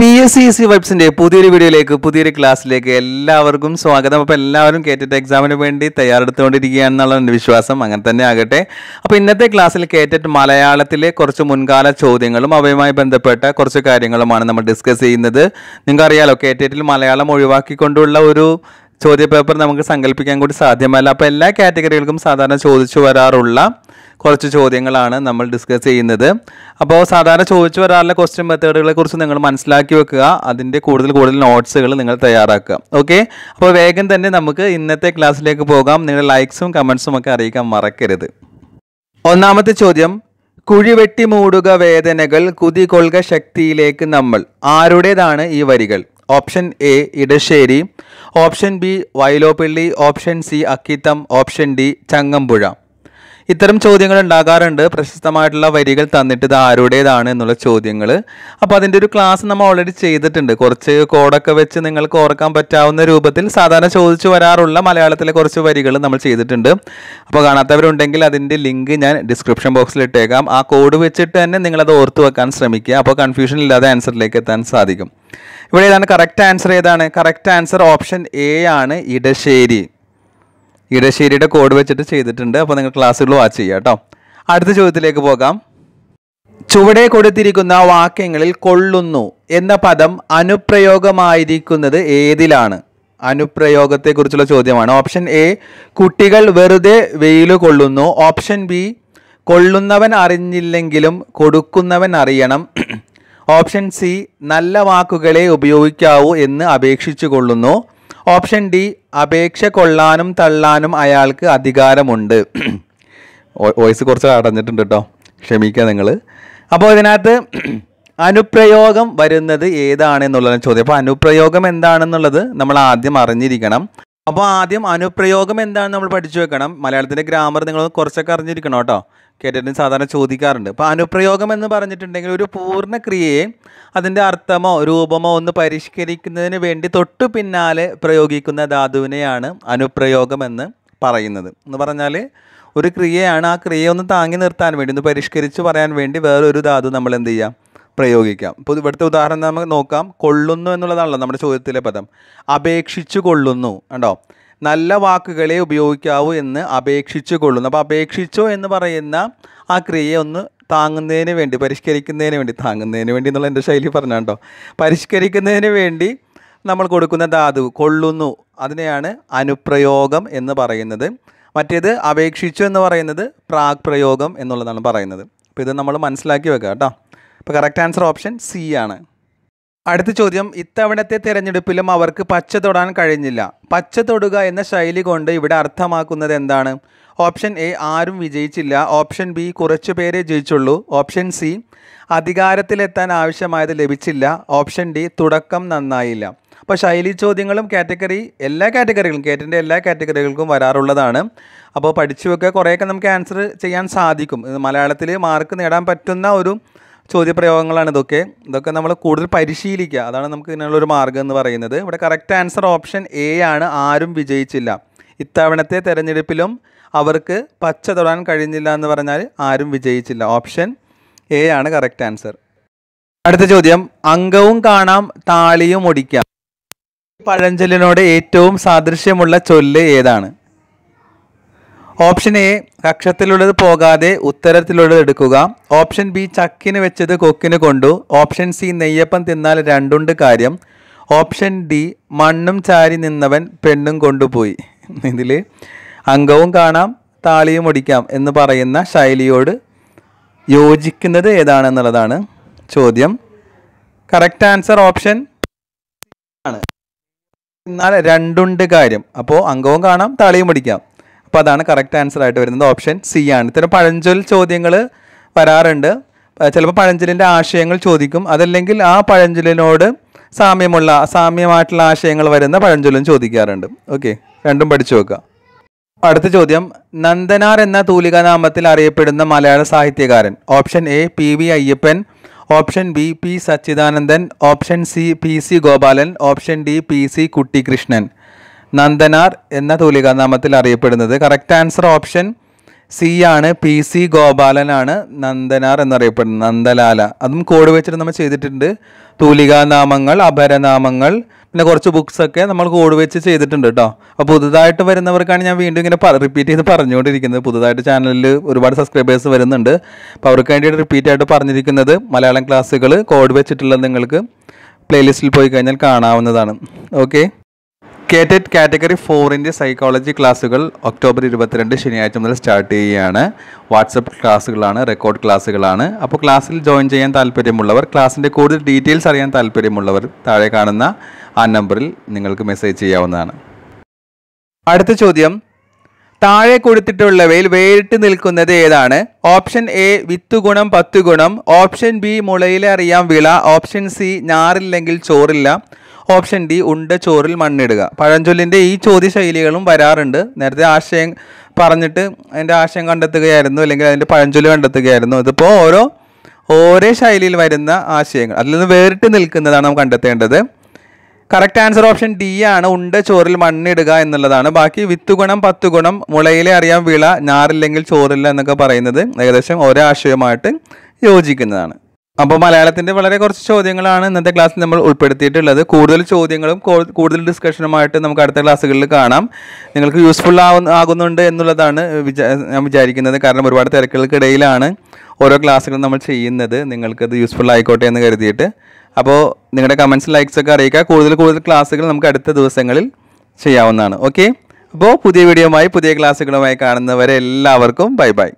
P S C C വൈബ്സിൻ്റെ പുതിയൊരു വീഡിയോയിലേക്ക് പുതിയൊരു ക്ലാസ്സിലേക്ക് എല്ലാവർക്കും സ്വാഗതം അപ്പോൾ എല്ലാവരും കേറ്ററ്റ് എക്സാമിന് വേണ്ടി തയ്യാറെടുത്തുകൊണ്ടിരിക്കുകയാണെന്നുള്ള എൻ്റെ വിശ്വാസം അങ്ങനെ തന്നെ ആകട്ടെ അപ്പോൾ ഇന്നത്തെ ക്ലാസ്സിൽ കേറ്ററ്റ് മലയാളത്തിലെ കുറച്ച് മുൻകാല ചോദ്യങ്ങളും അവയുമായി ബന്ധപ്പെട്ട കുറച്ച് കാര്യങ്ങളുമാണ് നമ്മൾ ഡിസ്കസ് ചെയ്യുന്നത് നിങ്ങൾക്കറിയാലോ കേറ്ററ്റിൽ മലയാളം ഒഴിവാക്കിക്കൊണ്ടുള്ള ഒരു ചോദ്യപേപ്പർ നമുക്ക് സങ്കല്പിക്കാൻ കൂടി സാധ്യമല്ല അപ്പോൾ എല്ലാ കാറ്റഗറികൾക്കും സാധാരണ ചോദിച്ചു വരാറുള്ള കുറച്ച് ചോദ്യങ്ങളാണ് നമ്മൾ ഡിസ്കസ് ചെയ്യുന്നത് അപ്പോൾ സാധാരണ ചോദിച്ചു വരാറുള്ള ക്വസ്റ്റ്യൻ മെത്തേഡുകളെ കുറിച്ച് നിങ്ങൾ മനസ്സിലാക്കി വെക്കുക അതിൻ്റെ കൂടുതൽ കൂടുതൽ നോട്ട്സുകൾ നിങ്ങൾ തയ്യാറാക്കുക ഓക്കെ അപ്പോൾ വേഗം തന്നെ നമുക്ക് ഇന്നത്തെ ക്ലാസ്സിലേക്ക് പോകാം നിങ്ങളുടെ ലൈക്സും കമൻസും ഒക്കെ അറിയിക്കാൻ മറക്കരുത് ഒന്നാമത്തെ ചോദ്യം കുഴിവെട്ടി മൂടുക വേദനകൾ കുതികൊള്ളുക ശക്തിയിലേക്ക് നമ്മൾ ആരുടേതാണ് ഈ വരികൾ option A Edasseri option B Vyloppilli option C Akkitham option D Changampuzha ഇത്തരം ചോദ്യങ്ങൾ ഉണ്ടാകാറുണ്ട് പ്രശസ്തമായിട്ടുള്ള വരികൾ തന്നിട്ട് ഇത് ആരുടേതാണ് എന്നുള്ള ചോദ്യങ്ങൾ അപ്പം അതിൻ്റെ ഒരു ക്ലാസ് നമ്മൾ ഓൾറെഡി ചെയ്തിട്ടുണ്ട് കുറച്ച് കോഡൊക്കെ വെച്ച് നിങ്ങൾക്ക് ഓർക്കാൻ പറ്റാവുന്ന രൂപത്തിൽ സാധാരണ ചോദിച്ചു വരാറുള്ള മലയാളത്തിലെ കുറച്ച് വരികൾ നമ്മൾ ചെയ്തിട്ടുണ്ട് അപ്പോൾ കാണാത്തവരുണ്ടെങ്കിൽ അതിൻ്റെ ലിങ്ക് ഞാൻ ഡിസ്ക്രിപ്ഷൻ ബോക്സിൽ ഇട്ടേക്കാം ആ കോഡ് വെച്ചിട്ട് തന്നെ നിങ്ങളത് ഓർത്ത് വെക്കാൻ ശ്രമിക്കുക അപ്പോൾ കൺഫ്യൂഷൻ ഇല്ലാതെ ആൻസറിലേക്ക് എത്താൻ സാധിക്കും ഇവിടെ ഏതാണ് കറക്റ്റ് ആൻസർ ഏതാണ് കറക്റ്റ് ആൻസർ ഓപ്ഷൻ എ ആണ് ഇടശ്ശേരി ഇടശ്ശേരിയുടെ കോഡ് വെച്ചിട്ട് ചെയ്തിട്ടുണ്ട് അപ്പോൾ നിങ്ങൾ ക്ലാസ്സുകൾ വാച്ച് ചെയ്യുക കേട്ടോ അടുത്ത ചോദ്യത്തിലേക്ക് പോകാം ചുവടെ കൊടുത്തിരിക്കുന്ന വാക്യങ്ങളിൽ കൊള്ളുന്നു എന്ന പദം അനുപ്രയോഗമായിരിക്കുന്നത് ഏതിലാണ് അനുപ്രയോഗത്തെക്കുറിച്ചുള്ള ചോദ്യമാണ് ഓപ്ഷൻ എ കുട്ടികൾ വെറുതെ വെയിൽ കൊള്ളുന്നു ഓപ്ഷൻ ബി കൊള്ളുന്നവൻ അറിഞ്ഞില്ലെങ്കിലും കൊടുക്കുന്നവൻ അറിയണം ഓപ്ഷൻ സി നല്ല വാക്കുകളെ ഉപയോഗിക്കാവൂ എന്ന് അപേക്ഷിച്ചു കൊള്ളുന്നു ഓപ്ഷൻ ഡി അപേക്ഷ കൊള്ളാനും തള്ളാനും അയാൾക്ക് അധികാരമുണ്ട് വോയിസ് കുറച്ച് അടഞ്ഞിട്ടുണ്ട് കേട്ടോ ക്ഷമിക്കുക നിങ്ങൾ അപ്പോൾ ഇതിനകത്ത് അനുപ്രയോഗം വരുന്നത് ഏതാണെന്നുള്ളതാണ് ചോദ്യം അപ്പോൾ അനുപ്രയോഗം എന്താണെന്നുള്ളത് നമ്മൾ ആദ്യം അറിഞ്ഞിരിക്കണം അപ്പോൾ ആദ്യം അനുപ്രയോഗം എന്താണ് നമ്മൾ പഠിച്ചു വെക്കണം മലയാളത്തിൻ്റെ ഗ്രാമർ നിങ്ങൾ കുറച്ചൊക്കെ അറിഞ്ഞിരിക്കണം കേട്ടോ കേട്ടിട്ട് സാധാരണ ചോദിക്കാറുണ്ട് അപ്പോൾ അനുപ്രയോഗം എന്ന് പറഞ്ഞിട്ടുണ്ടെങ്കിൽ ഒരു പൂർണ്ണ ക്രിയയെ അതിൻ്റെ അർത്ഥമോ രൂപമോ ഒന്ന് പരിഷ്കരിക്കുന്നതിന് വേണ്ടി തൊട്ടു പിന്നാലെ പ്രയോഗിക്കുന്ന ധാതുവിനെയാണ് അനുപ്രയോഗം എന്ന് പറയുന്നത് എന്ന് പറഞ്ഞാൽ ഒരു ക്രിയയാണ് ആ ക്രിയയൊന്ന് ഒന്ന് താങ്ങി നിർത്താൻ വേണ്ടി ഒന്ന് പരിഷ്കരിച്ച് പറയാൻ വേണ്ടി വേറൊരു ധാതു നമ്മൾ എന്ത് ചെയ്യുക പ്രയോഗിക്കാം ഇപ്പോൾ ഇവിടുത്തെ ഉദാഹരണം നമുക്ക് നോക്കാം കൊള്ളുന്നു എന്നുള്ളതാണല്ലോ നമ്മുടെ ചോദ്യത്തിലെ പദം അപേക്ഷിച്ചു കൊള്ളുന്നു കണ്ടോ നല്ല വാക്കുകളെ ഉപയോഗിക്കാവൂ എന്ന് അപേക്ഷിച്ചു കൊള്ളുന്നു അപ്പോൾ അപേക്ഷിച്ചു എന്ന് പറയുന്ന ആ ക്രിയയെ ഒന്ന് താങ്ങുന്നതിന് വേണ്ടി പരിഷ്കരിക്കുന്നതിന് വേണ്ടി താങ്ങുന്നതിന് വേണ്ടി എന്നുള്ള എൻ്റെ ശൈലി പറഞ്ഞാണ്ടോ പരിഷ്കരിക്കുന്നതിന് വേണ്ടി നമ്മൾ കൊടുക്കുന്ന ധാതു കൊള്ളുന്നു അതിനെയാണ് അനുപ്രയോഗം എന്ന് പറയുന്നത് മറ്റേത് അപേക്ഷിച്ചു എന്ന് പറയുന്നത് പ്രാഗ് പ്രയോഗം എന്നുള്ളതാണ് പറയുന്നത് അപ്പോൾ ഇത് നമ്മൾ മനസ്സിലാക്കി വെക്കുക കേട്ടോ അപ്പോൾ കറക്റ്റ് ആൻസർ ഓപ്ഷൻ സി ആണ് അടുത്ത ചോദ്യം ഇത്തവണത്തെ തിരഞ്ഞെടുപ്പിലും അവർക്ക് പച്ച തൊടാൻ കഴിഞ്ഞില്ല പച്ച തൊടുക എന്ന ശൈലി കൊണ്ട് ഇവിടെ അർത്ഥമാക്കുന്നത് എന്താണ് ഓപ്ഷൻ എ ആരും വിജയിച്ചില്ല ഓപ്ഷൻ ബി കുറച്ചു പേരെ ജയിച്ചുള്ളൂ ഓപ്ഷൻ സി അധികാരത്തിലെത്താൻ ആവശ്യമായത് ലഭിച്ചില്ല ഓപ്ഷൻ ഡി തുടക്കം നന്നായില്ല അപ്പോൾ ശൈലി ചോദ്യങ്ങളും കാറ്റഗറി എല്ലാ കാറ്റഗറികളും കേറ്റിൻ്റെ എല്ലാ കാറ്റഗറികൾക്കും വരാറുള്ളതാണ് അപ്പോൾ പഠിച്ചു വെക്കുക കുറേയൊക്കെ നമുക്ക് ആൻസർ ചെയ്യാൻ സാധിക്കും മലയാളത്തിൽ മാർക്ക് നേടാൻ പറ്റുന്ന ഒരു ചോദ്യപ്രയോഗങ്ങളാണ് ഇതൊക്കെ ഇതൊക്കെ നമ്മൾ കൂടുതൽ പരിശീലിക്കുക അതാണ് നമുക്ക് ഇതിനുള്ളൊരു മാർഗ്ഗം എന്ന് പറയുന്നത് ഇവിടെ കറക്റ്റ് ആൻസർ ഓപ്ഷൻ എ ആണ് ആരും വിജയിച്ചില്ല ഇത്തവണത്തെ തെരഞ്ഞെടുപ്പിലും അവർക്ക് പച്ച തൊടാൻ കഴിഞ്ഞില്ല എന്ന് പറഞ്ഞാൽ ആരും വിജയിച്ചില്ല ഓപ്ഷൻ എ ആണ് കറക്റ്റ് ആൻസർ അടുത്ത ചോദ്യം അംഗവും കാണാം താളിയും ഒടിക്കാം പഴഞ്ചൊല്ലിനോട് ഏറ്റവും സാദൃശ്യമുള്ള ചൊല്ല് ഏതാണ് ഓപ്ഷൻ എ കക്ഷത്തിലുള്ളത് പോകാതെ ഉത്തരത്തിലുള്ളത് എടുക്കുക ഓപ്ഷൻ ബി ചക്കിന് വെച്ചത് കൊക്കിന് കൊണ്ടു ഓപ്ഷൻ സി നെയ്യപ്പം തിന്നാൽ രണ്ടുണ്ട് കാര്യം ഓപ്ഷൻ ഡി മണ്ണും ചാരി നിന്നവൻ പെണ്ണും കൊണ്ടുപോയി ഇതിൽ അംഗവും കാണാം താളിയും ഒടിക്കാം എന്ന് പറയുന്ന ശൈലിയോട് യോജിക്കുന്നത് ഏതാണെന്നുള്ളതാണ് ചോദ്യം കറക്റ്റ് ആൻസർ ഓപ്ഷൻ ആണ് എന്നാൽ രണ്ടുണ്ട് കാര്യം അപ്പോൾ അംഗവും കാണാം താളിയും ഒടിക്കാം അപ്പോൾ അതാണ് കറക്റ്റ് ആൻസർ ആയിട്ട് വരുന്നത് ഓപ്ഷൻ സി ആണ് ഇത്തരം പഴഞ്ചൊൽ ചോദ്യങ്ങൾ വരാറുണ്ട് ചിലപ്പോൾ പഴഞ്ചൊലിൻ്റെ ആശയങ്ങൾ ചോദിക്കും അതല്ലെങ്കിൽ ആ പഴഞ്ചൊലിനോട് സാമ്യമുള്ള സാമ്യമായിട്ടുള്ള ആശയങ്ങൾ വരുന്ന പഴഞ്ചൊല്ലും ചോദിക്കാറുണ്ട് ഓക്കെ രണ്ടും പഠിച്ചു വെക്കുക അടുത്ത ചോദ്യം നന്ദനാർ എന്ന തൂലികാനാമത്തിൽ അറിയപ്പെടുന്ന മലയാള സാഹിത്യകാരൻ option A P V Ayyappan option B P Sachidanandan option C P C Gopalan option D P C Kuttikrishnan Nandanar എന്ന തൂലികാനാമത്തിൽ അറിയപ്പെടുന്നത് കറക്റ്റ് ആൻസർ ഓപ്ഷൻ സി ആണ് പി സി ഗോപാലനാണ് നന്ദനാർ എന്നറിയപ്പെടുന്നത് നന്ദലാല അതും കോഡ് വെച്ചിട്ട് നമ്മൾ ചെയ്തിട്ടുണ്ട് തൂലികാനാമങ്ങൾ അപരനാമങ്ങൾ പിന്നെ കുറച്ച് ബുക്സൊക്കെ നമ്മൾ കോഡ് വെച്ച് ചെയ്തിട്ടുണ്ട് കേട്ടോ അപ്പോൾ പുതുതായിട്ട് വരുന്നവർക്കാണ് ഞാൻ വീണ്ടും ഇങ്ങനെ റിപ്പീറ്റ് ചെയ്ത് പറഞ്ഞുകൊണ്ടിരിക്കുന്നത് പുതുതായിട്ട് ചാനലിൽ ഒരുപാട് സബ്സ്ക്രൈബേഴ്സ് വരുന്നുണ്ട് അപ്പോൾ അവർക്ക് വേണ്ടിയിട്ട് റിപ്പീറ്റ് ആയിട്ട് പറഞ്ഞിരിക്കുന്നത് മലയാളം ക്ലാസ്സുകൾ കോഡ് വെച്ചിട്ടുള്ളത് നിങ്ങൾക്ക് പ്ലേലിസ്റ്റിൽ പോയി കഴിഞ്ഞാൽ കാണാവുന്നതാണ് ഓക്കെ കേറ്റഡ് കാറ്റഗറി ഫോറിൻ്റെ സൈക്കോളജി ക്ലാസ്സുകൾ ഒക്ടോബർ ഇരുപത്തിരണ്ട് ശനിയാഴ്ച മുതൽ സ്റ്റാർട്ട് ചെയ്യുകയാണ് വാട്സപ്പ് ക്ലാസ്സുകളാണ് റെക്കോർഡ് ക്ലാസ്സുകളാണ് അപ്പോൾ ക്ലാസ്സിൽ ജോയിൻ ചെയ്യാൻ താല്പര്യമുള്ളവർ ക്ലാസ്സിൻ്റെ കൂടുതൽ ഡീറ്റെയിൽസ് അറിയാൻ താല്പര്യമുള്ളവർ താഴെ കാണുന്ന ആ നമ്പറിൽ നിങ്ങൾക്ക് മെസ്സേജ് ചെയ്യാവുന്നതാണ് അടുത്ത ചോദ്യം താഴെ കൊടുത്തിട്ടുള്ളവയിൽ വേറിട്ട് നിൽക്കുന്നത് ഏതാണ് ഓപ്ഷൻ എ വിത്ത് ഗുണം പത്ത് ഗുണം ഓപ്ഷൻ ബി മുളയിലറിയാം വിള ഓപ്ഷൻ സി ഞാറില്ലെങ്കിൽ ചോറില്ല ഓപ്ഷൻ ഡി ഉണ്ട് ചോറിൽ മണ്ണിടുക പഴഞ്ചൊല്ലിൻ്റെ ഈ ചോദ്യ ശൈലികളും വരാറുണ്ട് നേരത്തെ ആശയം പറഞ്ഞിട്ട് അതിൻ്റെ ആശയം കണ്ടെത്തുകയായിരുന്നു അല്ലെങ്കിൽ അതിൻ്റെ പഴഞ്ചൊല്ല് കണ്ടെത്തുകയായിരുന്നു അതിപ്പോൾ ഓരോ ഓരോ ശൈലിയിൽ വരുന്ന ആശയങ്ങൾ അതിൽ നിന്ന് വേറിട്ട് നിൽക്കുന്നതാണ് നമുക്ക് കണ്ടെത്തേണ്ടത് കറക്റ്റ് ആൻസർ ഓപ്ഷൻ ഡി ആണ് ഉണ്ട ചോറിൽ മണ്ണിടുക എന്നുള്ളതാണ് ബാക്കി വിത്ത് ഗുണം പത്ത് ഗുണം മുളയിലെ അറിയാം വിള ഞാറില്ലെങ്കിൽ ചോറില്ല എന്നൊക്കെ പറയുന്നത് ഏകദേശം ഒരേ ആശയവുമായിട്ട് യോജിക്കുന്നതാണ് അപ്പോൾ മലയാളത്തിൻ്റെ വളരെ കുറച്ച് ചോദ്യങ്ങളാണ് ഇന്നത്തെ ക്ലാസ്സിൽ നമ്മൾ ഉൾപ്പെടുത്തിയിട്ടുള്ളത് കൂടുതൽ ചോദ്യങ്ങളും കൂടുതൽ ഡിസ്കഷനുമായിട്ട് നമുക്ക് അടുത്ത ക്ലാസ്സുകളിൽ കാണാം നിങ്ങൾക്ക് യൂസ്ഫുൾ ആവുന്ന ആകുന്നുണ്ട് എന്നുള്ളതാണ് ഞാൻ വിചാരിക്കുന്നത് കാരണം ഒരുപാട് തിരക്കുകൾക്കിടയിലാണ് ഓരോ ക്ലാസ്സുകളും നമ്മൾ ചെയ്യുന്നത് നിങ്ങൾക്കത് യൂസ്ഫുൾ ആയിക്കോട്ടെ എന്ന് കരുതിയിട്ട് അപ്പോൾ നിങ്ങളുടെ കമൻസ് ലൈക്സ് ഒക്കെ അറിയിക്കുക കൂടുതൽ കൂടുതൽ ക്ലാസ്സുകൾ നമുക്ക് അടുത്ത ദിവസങ്ങളിൽ ചെയ്യാവുന്നതാണ് ഓക്കെ അപ്പോൾ പുതിയ വീഡിയോമായി പുതിയ ക്ലാസ്സുകളുമായി കാണുന്നവരെ എല്ലാവർക്കും ബൈ ബൈ